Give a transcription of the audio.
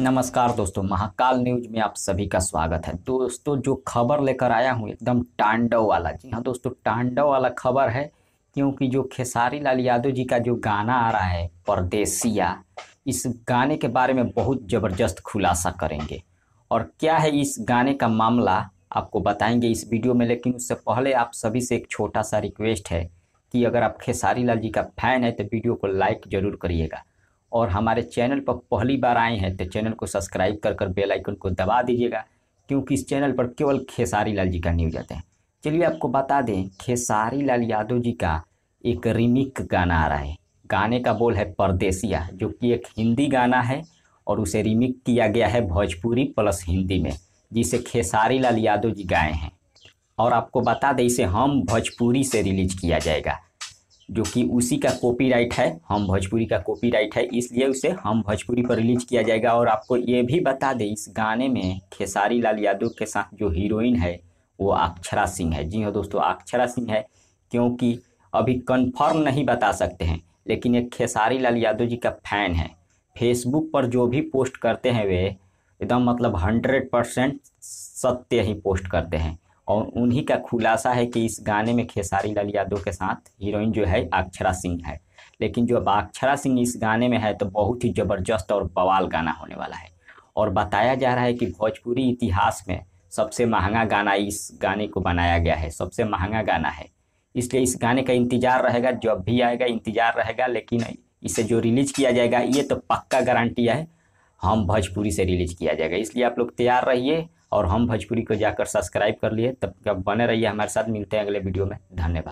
नमस्कार दोस्तों महाकाल न्यूज में आप सभी का स्वागत है दोस्तों जो खबर लेकर आया हूँ एकदम टांडव वाला जी हाँ दोस्तों टांडव वाला खबर है क्योंकि जो खेसारी लाल यादव जी का जो गाना आ रहा है परदेसिया इस गाने के बारे में बहुत ज़बरदस्त खुलासा करेंगे और क्या है इस गाने का मामला आपको बताएंगे इस वीडियो में लेकिन उससे पहले आप सभी से एक छोटा सा रिक्वेस्ट है कि अगर आप खेसारी लाल जी का फैन है तो वीडियो को लाइक ज़रूर करिएगा और हमारे चैनल पर पहली बार आए हैं तो चैनल को सब्सक्राइब कर कर बेल आइकन को दबा दीजिएगा क्योंकि इस चैनल पर केवल खेसारी लाल जी का न्यूज आते हैं चलिए आपको बता दें खेसारी लाल यादव जी का एक रिमिक गाना आ रहा है गाने का बोल है परदेसिया जो कि एक हिंदी गाना है और उसे रिमिक किया गया है भोजपुरी प्लस हिंदी में जिसे खेसारी लाल यादव जी गाए हैं और आपको बता दें इसे हम भोजपुरी से रिलीज किया जाएगा जो कि उसी का कॉपीराइट है हम भोजपुरी का कॉपीराइट है इसलिए उसे हम भोजपुरी पर रिलीज किया जाएगा और आपको ये भी बता दें इस गाने में खेसारी लाल यादव के साथ जो हीरोइन है वो अक्षरा सिंह है जी हाँ दोस्तों अक्षरा सिंह है क्योंकि अभी कन्फर्म नहीं बता सकते हैं लेकिन एक खेसारी लाल यादव जी का फैन है फेसबुक पर जो भी पोस्ट करते हैं वे एकदम मतलब हंड्रेड परसेंट सत्य ही पोस्ट करते हैं और उन्हीं का खुलासा है कि इस गाने में खेसारी लाल यादव के साथ हीरोइन जो है अक्षरा सिंह है लेकिन जो अब अक्षरा सिंह इस गाने में है तो बहुत ही ज़बरदस्त और बवाल गाना होने वाला है और बताया जा रहा है कि भोजपुरी इतिहास में सबसे महंगा गाना इस गाने को बनाया गया है सबसे महंगा गाना है इसलिए इस गाने का इंतज़ार रहेगा जब भी आएगा इंतज़ार रहेगा लेकिन इसे जो रिलीज किया जाएगा ये तो पक्का गारंटी है हम हम्म। भोजपुरी से रिलीज किया जाएगा इसलिए आप लोग तैयार रहिए और हम भोजपुरी को जाकर सब्सक्राइब कर लिए तब तक बने रहिए हमारे साथ मिलते हैं अगले वीडियो में धन्यवाद